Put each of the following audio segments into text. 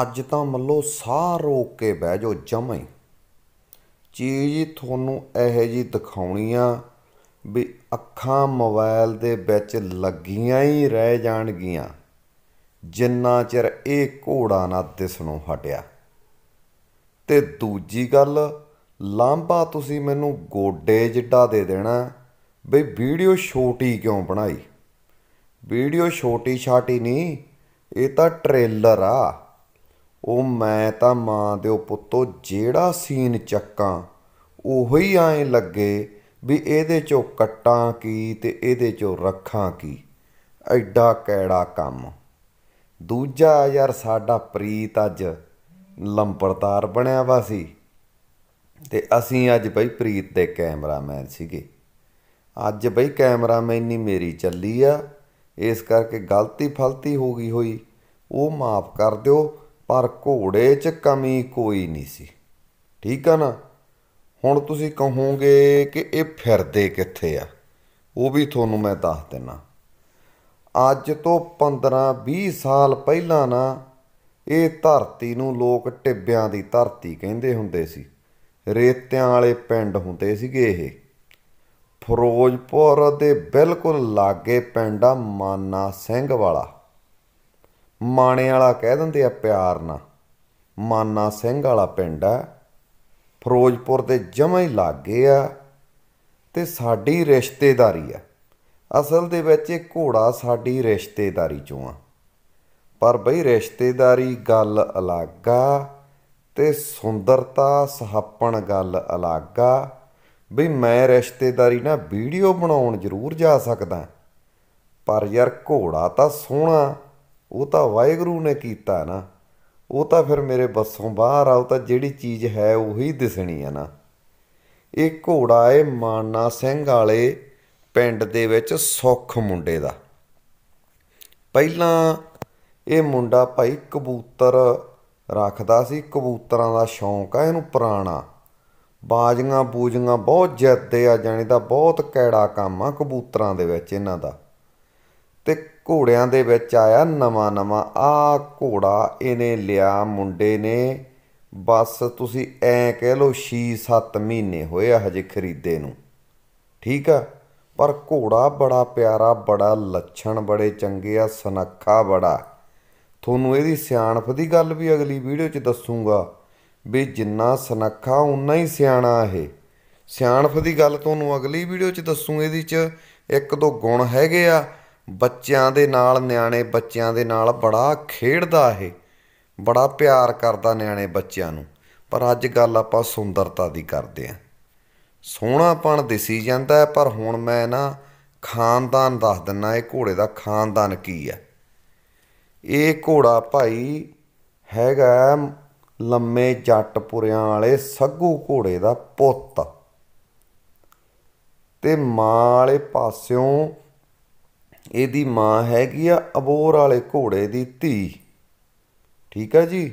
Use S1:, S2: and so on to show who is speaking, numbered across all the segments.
S1: ਅੱਜ ਤਾਂ ਮੱਲੋ ਸਾਹ ਰੋਕ ਕੇ ਬਹਿ ਜਾਓ ਜਮੇ ਚੀਜ਼ ਤੁਹਾਨੂੰ ਇਹੋ ਜੀ ਦਿਖਾਉਣੀ ਆ ਵੀ ਅੱਖਾਂ ਮੋਬਾਈਲ ਦੇ ਵਿੱਚ ਲੱਗੀਆਂ ਹੀ ਰਹਿ ਜਾਣਗੀਆਂ ਜਿੰਨਾ ਚਿਰ ਇਹ ਘੋੜਾ ਨਾ ਦਿਸਣੋਂ ਹਟਿਆ ਤੇ ਦੂਜੀ ਗੱਲ ਲਾਂਭਾ ਤੁਸੀਂ ਮੈਨੂੰ ਗੋਡੇ ਜਿੱਡਾ ਦੇ ਦੇਣਾ ਬਈ ਵੀਡੀਓ ਛੋਟੀ ਕਿਉਂ ਬਣਾਈ ਵੀਡੀਓ ਛੋਟੀ ਛਾਟੀ ਨਹੀਂ ਇਹ ਤਾਂ ਟ੍ਰੇਲਰ ਆ ਉਹ ਮੈਂ ਤਾਂ ਮਾਂ ਦੇ ਪੁੱਤੋ ਜਿਹੜਾ ਸੀਨ ਚੱਕਾਂ ਉਹੀ ਆਏ ਲੱਗੇ ਵੀ ਇਹਦੇ ਚੋਂ ਕੱਟਾਂ ਕੀ ਤੇ ਇਹਦੇ ਚੋਂ ਰੱਖਾਂ ਕੀ ਐਡਾ ਕੈੜਾ ਕੰਮ ਦੂਜਾ ਯਾਰ ਸਾਡਾ ਪ੍ਰੀਤ ਅੱਜ ਲੰਪਰਦਾਰ ਬਣਿਆ ਵਾ ਸੀ ਤੇ ਅਸੀਂ ਅੱਜ ਬਈ ਪ੍ਰੀਤ ਦੇ ਕੈਮਰਾਮੈਨ ਸੀਗੇ ਅੱਜ ਬਈ ਕੈਮਰਾਮੈਨ ਨਹੀਂ ਮੇਰੀ ਚੱਲੀ ਆ ਇਸ ਕਰਕੇ ਗਲਤੀ ਫਲਤੀ ਹੋ ਗਈ ਹੋਈ ਉਹ ਮਾਫ ਕਰ ਦਿਓ ਪਰ ਘੋੜੇ 'ਚ ਕਮੀ ਕੋਈ ਨਹੀਂ ਸੀ ਠੀਕ ਆ ਨਾ ਹੁਣ ਤੁਸੀਂ ਕਹੋਗੇ ਕਿ ਇਹ ਫਿਰਦੇ ਕਿੱਥੇ ਆ ਉਹ ਵੀ ਤੁਹਾਨੂੰ ਮੈਂ ਦੱਸ ਦਿੰਨਾ ਅੱਜ ਤੋਂ 15-20 ਸਾਲ ਪਹਿਲਾਂ ਨਾ ਇਹ ਧਰਤੀ ਨੂੰ ਲੋਕ ਟਿੱਬਿਆਂ ਦੀ ਧਰਤੀ ਕਹਿੰਦੇ ਹੁੰਦੇ ਸੀ ਰੇਤਿਆਂ ਵਾਲੇ ਪਿੰਡ ਹੁੰਦੇ ਸੀਗੇ ਇਹ ਫਿਰੋਜ਼ਪੁਰ ਦੇ ਬਿਲਕੁਲ ਲਾਗੇ ਪਿੰਡ ਆ ਮਾਨਾ ਸਿੰਘ ਵਾਲਾ ਮਾਣੇ ਵਾਲਾ ਕਹਿ ਦਿੰਦੇ ਆ ਪਿਆਰ ਨਾਲ ਮਾਨਾ ਸਿੰਘ ਵਾਲਾ ਪਿੰਡ ਆ ਫਿਰੋਜ਼ਪੁਰ ਦੇ ਜਮਾਂ ਹੀ ਲਾਗੇ ਆ ਤੇ ਸਾਡੀ ਰਿਸ਼ਤੇਦਾਰੀ ਆ ਅਸਲ ਦੇ ਵਿੱਚ ਇਹ ਘੋੜਾ ਸਾਡੀ ਰਿਸ਼ਤੇਦਾਰੀ ਚੋਂ ਆ ਪਰ ਬਈ ਰਿਸ਼ਤੇਦਾਰੀ ਗੱਲ ਅਲੱਗ ਆ ਤੇ ਸੁੰਦਰਤਾ ਸਹਾਪਣ ਗੱਲ ਅਲੱਗ ਆ ਬਈ ਮੈਂ ਰਿਸ਼ਤੇਦਾਰੀ ਨਾਲ ਵੀਡੀਓ ਬਣਾਉਣ ਜ਼ਰੂਰ ਜਾ ਸਕਦਾ ਪਰ ਯਾਰ ਘੋੜਾ ਤਾਂ ਸੋਹਣਾ ਉਹ ਤਾਂ ਵਾਹਿਗੁਰੂ ਨੇ ਕੀਤਾ ਨਾ ਉਹ ਤਾਂ ਫਿਰ ਮੇਰੇ ਬੱਸੋਂ ਬਾਹਰ ਆ ਉਹ ਤਾਂ ਜਿਹੜੀ ਚੀਜ਼ ਹੈ ਉਹੀ ਦਿਸਣੀ ਆ ਨਾ ਇਹ ਘੋੜਾ ਏ ਮਾਨਾ ਸਿੰਘ ਵਾਲੇ ਪਿੰਡ ਦੇ ਵਿੱਚ ਸੁੱਖ ਮੁੰਡੇ ਦਾ ਪਹਿਲਾਂ ਇਹ ਮੁੰਡਾ ਭਾਈ ਕਬੂਤਰ ਰੱਖਦਾ ਸੀ ਕਬੂਤਰਾਂ ਦਾ ਸ਼ੌਂਕ ਆ ਇਹਨੂੰ ਪੁਰਾਣਾ ਬਾਜੀਆਂ ਬੂਜੀਆਂ ਬਹੁਤ ਜਿੱਤੇ ਆ ਜਾਣੀ ਦਾ ਬਹੁਤ ਕੈੜਾ ਕੰਮ ਆ ਕਬੂਤਰਾਂ ਦੇ ਵਿੱਚ ਇਹਨਾਂ ਦਾ ਤੇ ਘੋੜਿਆਂ ਦੇ ਵਿੱਚ ਆਇਆ ਨਵਾਂ ਨਵਾਂ ਆ ਘੋੜਾ ਇਹਨੇ ਲਿਆ ਮੁੰਡੇ ਨੇ ਬਸ ਤੁਸੀਂ ਐ ਕਹਿ ਲਓ 6-7 ਮਹੀਨੇ ਹੋਏ ਆ ਹਜੇ ਖਰੀਦੇ ਨੂੰ ਠੀਕ ਆ ਪਰ ਘੋੜਾ ਬੜਾ ਪਿਆਰਾ ਬੜਾ ਲੱਛਣ ਬੜੇ ਚੰਗੇ ਆ ਸੁਨੱਖਾ ਬੜਾ ਤੁਹਾਨੂੰ ਇਹਦੀ ਸਿਆਣਪ ਦੀ ਗੱਲ ਵੀ ਅਗਲੀ ਵੀਡੀਓ 'ਚ ਦੱਸੂਗਾ ਵੀ ਜਿੰਨਾ ਸੁਨੱਖਾ ਉਨਾ ਹੀ ਸਿਆਣਾ ਇਹ ਸਿਆਣਪ ਦੀ ਗੱਲ ਤੁਹਾਨੂੰ ਅਗਲੀ ਵੀਡੀਓ 'ਚ ਦੱਸੂ ਇਹਦੀ 'ਚ ਇੱਕ ਦੋ ਗੁਣ ਹੈਗੇ ਆ ਬੱਚਿਆਂ ਦੇ ਨਾਲ ਨਿਆਣੇ ਬੱਚਿਆਂ ਦੇ ਨਾਲ ਬੜਾ ਖੇਡਦਾ ਇਹ ਬੜਾ ਪਿਆਰ ਕਰਦਾ ਨਿਆਣੇ ਬੱਚਿਆਂ ਨੂੰ ਪਰ ਅੱਜ ਗੱਲ ਆਪਾਂ ਸੁੰਦਰਤਾ ਦੀ ਕਰਦੇ ਆਂ ਸੋਹਣਾਪਣ ਦਿਸੀ ਜਾਂਦਾ ਪਰ ਹੁਣ ਮੈਂ ਨਾ ਖਾਨਦਾਨ ਦੱਸ ਦਿੰਨਾ ਇਹ ਘੋੜੇ ਦਾ ਖਾਨਦਾਨ ਕੀ ਹੈ ਇਹ ਘੋੜਾ ਭਾਈ ਹੈਗਾ ਲੰਮੇ ਜੱਟਪੁਰਿਆਂ ਵਾਲੇ ਸੱਗੂ ਘੋੜੇ ਦਾ ਪੁੱਤ ਤੇ ਮਾਂ ਵਾਲੇ ਪਾਸਿਓਂ ਇਹਦੀ ਮਾਂ ਹੈਗੀ ਆ ਅਬੋਰ ਵਾਲੇ ਘੋੜੇ ਦੀ ਧੀ ਠੀਕ ਆ ਜੀ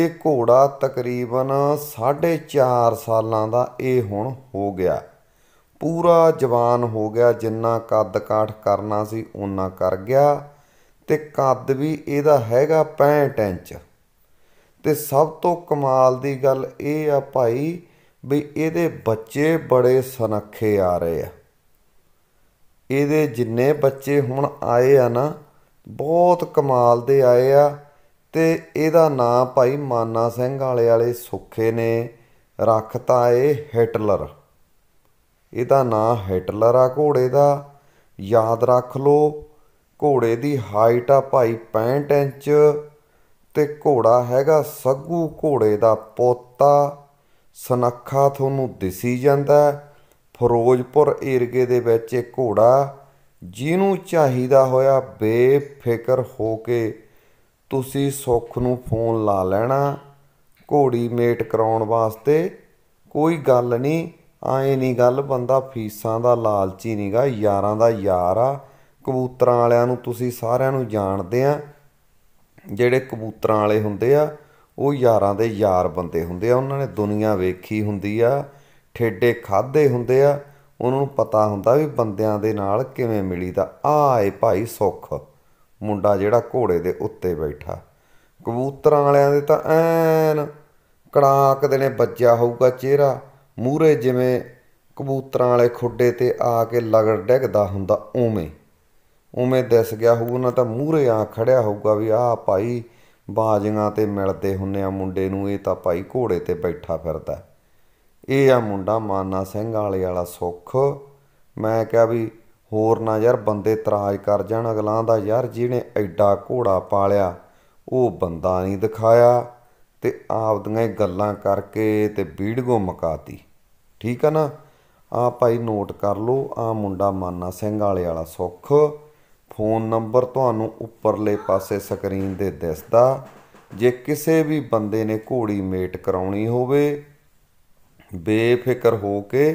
S1: ਇਹ ਘੋੜਾ ਤਕਰੀਬਨ 4.5 ਸਾਲਾਂ ਦਾ ਇਹ ਹੁਣ ਹੋ ਗਿਆ ਪੂਰਾ ਜਵਾਨ ਹੋ ਗਿਆ ਜਿੰਨਾ ਕੱਦ ਕਾਠ ਕਰਨਾ ਸੀ ਉਹਨਾਂ ਕਰ ਗਿਆ ਤੇ ਕੱਦ ਵੀ ਇਹਦਾ ਹੈਗਾ 65 ਇੰਚ ਤੇ ਸਭ ਤੋਂ ਕਮਾਲ ਦੀ ਗੱਲ ਇਹ ਆ ਭਾਈ ਵੀ ਇਹਦੇ ਬੱਚੇ ਬੜੇ ਸੁਨੱਖੇ ਆ ਰਹੇ ਆ ਇਹਦੇ ਜਿੰਨੇ ਬੱਚੇ ਹੁਣ ਆਏ ਆ ਨਾ ਬਹੁਤ ਕਮਾਲ ਦੇ ਆਏ ਆ ਤੇ ਇਹਦਾ ਨਾਂ ਭਾਈ ਮਾਨਾ ਸਿੰਘ ਵਾਲੇ ਵਾਲੇ ਸੁੱਖੇ ਨੇ ਰੱਖਤਾ ਏ ਹਿਟਲਰ ਇਹਦਾ ਨਾਂ ਹਿਟਲਰ ਆ ਘੋੜੇ ਦਾ ਯਾਦ ਰੱਖ ਲਓ ਘੋੜੇ ਦੀ ਹਾਈਟ ਆ ਭਾਈ 65 ਇੰਚ ਤੇ ਘੋੜਾ ਹੈਗਾ ਸੱਗੂ ਘੋੜੇ ਦਾ ਪੋਤਾ ਸਨੱਖਾ ਤੁਹਾਨੂੰ ਦਿਸੀ ਜਾਂਦਾ ਫਿਰੋਜ਼ਪੁਰ ਏਰੀਏ ਦੇ ਵਿੱਚ ਇੱਕ ਘੋੜਾ ਜਿਹਨੂੰ ਚਾਹੀਦਾ ਹੋਇਆ ਬੇਫਿਕਰ ਹੋ ਕੇ ਤੁਸੀਂ ਸੁੱਖ ਨੂੰ ਫੋਨ ਲਾ ਲੈਣਾ ਘੋੜੀ ਮੇਟ ਕਰਾਉਣ ਵਾਸਤੇ ਕੋਈ ਗੱਲ ਨਹੀਂ ਆਏ ਨਹੀਂ ਗੱਲ ਬੰਦਾ ਫੀਸਾਂ ਦਾ ਲਾਲਚੀ ਨਹੀਂਗਾ ਯਾਰਾਂ ਦਾ ਯਾਰ ਆ ਕਬੂਤਰਾਂ ਵਾਲਿਆਂ ਨੂੰ ਤੁਸੀਂ ਸਾਰਿਆਂ ਨੂੰ ਜਾਣਦੇ ਆ ਜਿਹੜੇ ਕਬੂਤਰਾਂ ਵਾਲੇ ਹੁੰਦੇ ਆ ਉਹ ਯਾਰਾਂ ਦੇ ਯਾਰ ਬੰਦੇ ਹੁੰਦੇ ਆ ਉਹਨਾਂ ਨੇ ਦੁਨੀਆ ਵੇਖੀ ਹੁੰਦੀ ਆ ਠੇਡੇ ਖਾਦੇ ਹੁੰਦੇ ਆ ਉਹਨਾਂ ਨੂੰ ਪਤਾ ਹੁੰਦਾ ਵੀ ਬੰਦਿਆਂ ਦੇ ਨਾਲ ਕਿਵੇਂ ਮਿਲੀਦਾ ਆਏ ਭਾਈ ਸੁੱਖ ਮੁੰਡਾ ਜਿਹੜਾ ਘੋੜੇ ਦੇ ਉੱਤੇ ਬੈਠਾ ਕਬੂਤਰਾਂ ਵਾਲਿਆਂ ਦੇ ਤਾਂ ਐਨ ਕੜਾਕ ਦੇ ਨੇ ਬੱਜਿਆ ਹੋਊਗਾ ਚਿਹਰਾ ਮੂਹਰੇ ਜਿਵੇਂ ਕਬੂਤਰਾਂ ਵਾਲੇ ਖੁੱਡੇ ਤੇ ਆ ਕੇ ਲਗੜ ਡਿੱਗਦਾ ਹੁੰਦਾ ਉਵੇਂ ਉਵੇਂ ਦਿਸ ਗਿਆ ਹੋਊ ਉਹਨਾਂ ਤਾਂ ਮੂਹਰੇ ਆ ਖੜਿਆ ਹੋਊਗਾ ਵੀ ਆਹ ਭਾਈ ਬਾਜੀਆਂ ਤੇ ਮਿਲਦੇ ਹੁੰਨੇ ਆ ਮੁੰਡੇ ਨੂੰ ਇਹ ਤਾਂ ਭਾਈ ਘੋੜੇ ਤੇ ਬੈਠਾ ਫਿਰਦਾ ਇਹ ਆ ਮੁੰਡਾ ਮਾਨਾ ਸਿੰਘ ਵਾਲੇ ਵਾਲਾ ਸੁੱਖ ਮੈਂ ਕਿਹਾ ਵੀ ਹੋਰ ਨਾ ਯਾਰ ਬੰਦੇ ਤਰਾਜ ਕਰ ਜਾਣ ਅਗਲਾਂ ਦਾ ਯਾਰ ਜਿਹਨੇ ਐਡਾ ਘੋੜਾ ਪਾਲਿਆ ਉਹ ਬੰਦਾ ਨਹੀਂ ਦਿਖਾਇਆ ਤੇ ਆਪਦੀਆਂ ਗੱਲਾਂ ਕਰਕੇ ਤੇ ਵੀਡੀਓ ਮਕਾਤੀ ਠੀਕ ਆ ਨਾ ਆ ਭਾਈ ਨੋਟ ਕਰ ਲਓ ਆ ਮੁੰਡਾ ਮਾਨਾ ਸਿੰਘ ਵਾਲੇ ਵਾਲਾ ਸੁੱਖ ਫੋਨ ਨੰਬਰ ਤੁਹਾਨੂੰ ਉੱਪਰਲੇ ਪਾਸੇ ਸਕਰੀਨ ਦੇ ਦਿਸਦਾ ਜੇ ਕਿਸੇ ਵੀ ਬੰਦੇ ਨੇ ਘੋੜੀ ਮੇਟ ਕਰਾਉਣੀ ਹੋਵੇ ਬੇਫਿਕਰ ਹੋ ਕੇ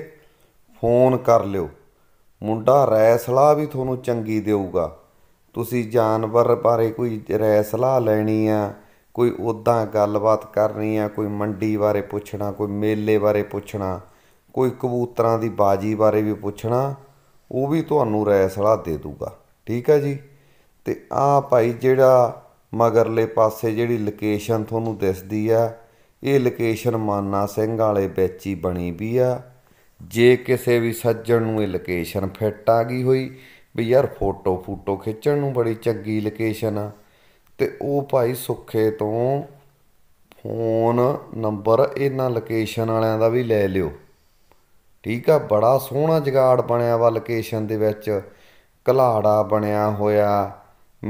S1: ਫੋਨ ਕਰ ਲਿਓ ਮੁੰਡਾ ਰੈਸਲਾ ਸਲਾਹ ਵੀ ਤੁਹਾਨੂੰ ਚੰਗੀ ਦੇਊਗਾ ਤੁਸੀਂ ਜਾਨਵਰ ਬਾਰੇ ਕੋਈ ਰੈਸਲਾ ਸਲਾਹ ਲੈਣੀ ਆ ਕੋਈ ਉਦਾਂ ਗੱਲਬਾਤ ਕਰਨੀ ਆ ਕੋਈ ਮੰਡੀ ਬਾਰੇ ਪੁੱਛਣਾ ਕੋਈ ਮੇਲੇ ਬਾਰੇ ਪੁੱਛਣਾ ਕੋਈ ਕਬੂਤਰਾਂ ਦੀ ਬਾਜੀ ਬਾਰੇ ਵੀ ਪੁੱਛਣਾ ਉਹ ਵੀ ਤੁਹਾਨੂੰ ਰੈਸਲਾ ਸਲਾਹ ਦੇ ਦੂਗਾ ਠੀਕ ਹੈ ਜੀ ਤੇ ਆ ਭਾਈ ਜਿਹੜਾ ਮਗਰਲੇ ਪਾਸੇ ਜਿਹੜੀ ਲੋਕੇਸ਼ਨ ਤੁਹਾਨੂੰ ਦਿਸਦੀ ਆ ਇਹ ਲੋਕੇਸ਼ਨ ਮਾਨਾ ਸਿੰਘ ਵਾਲੇ ਵਿੱਚ ਹੀ ਬਣੀ ਵੀ ਆ ਜੇ ਕਿਸੇ ਵੀ ਸੱਜਣ ਨੂੰ ਇਹ ਲੋਕੇਸ਼ਨ ਫਿੱਟ ਆ ਗਈ ਹੋਈ ਵੀ ਯਾਰ ਫੋਟੋ ਫੂਟੋ ਖਿੱਚਣ ਨੂੰ ਬੜੀ ਚੰਗੀ ਲੋਕੇਸ਼ਨ ਆ ਤੇ ਉਹ ਭਾਈ ਸੁੱਖੇ ਤੋਂ ਫੋਨ ਨੰਬਰ ਇਹਨਾਂ ਲੋਕੇਸ਼ਨ ਵਾਲਿਆਂ ਦਾ ਵੀ ਲੈ ਲਿਓ ਠੀਕ ਆ ਬੜਾ ਸੋਹਣਾ ਜਗਾੜ ਬਣਿਆ ਵਾ ਲੋਕੇਸ਼ਨ ਦੇ ਵਿੱਚ ਕਲਾੜਾ ਬਣਿਆ ਹੋਇਆ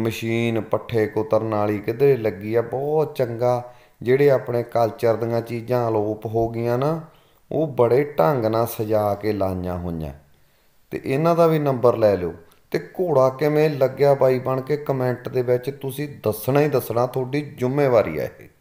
S1: ਮਸ਼ੀਨ ਪੱਠੇ ਕੁਤਰਨ ਵਾਲੀ ਕਿਧਰੇ ਲੱਗੀ ਆ ਬਹੁਤ ਚੰਗਾ ਜਿਹੜੇ ਆਪਣੇ ਕਲਚਰ ਦੀਆਂ ਚੀਜ਼ਾਂ ਅਲੋਪ ਹੋ ਗਈਆਂ ਨਾ ਉਹ ਬੜੇ ਢੰਗ ਨਾਲ ਸਜਾ ਕੇ ਲਾਈਆਂ ਹੋਈਆਂ ਤੇ ਇਹਨਾਂ ਦਾ ਵੀ ਨੰਬਰ ਲੈ ਲਿਓ ਤੇ ਘੋੜਾ ਕਿਵੇਂ ਲੱਗਿਆ ਬਾਈ ਬਣ ਕੇ ਕਮੈਂਟ ਦੇ ਵਿੱਚ ਤੁਸੀਂ ਦੱਸਣਾ ਹੀ ਦੱਸਣਾ ਤੁਹਾਡੀ ਜ਼ਿੰਮੇਵਾਰੀ ਹੈ ਇਹ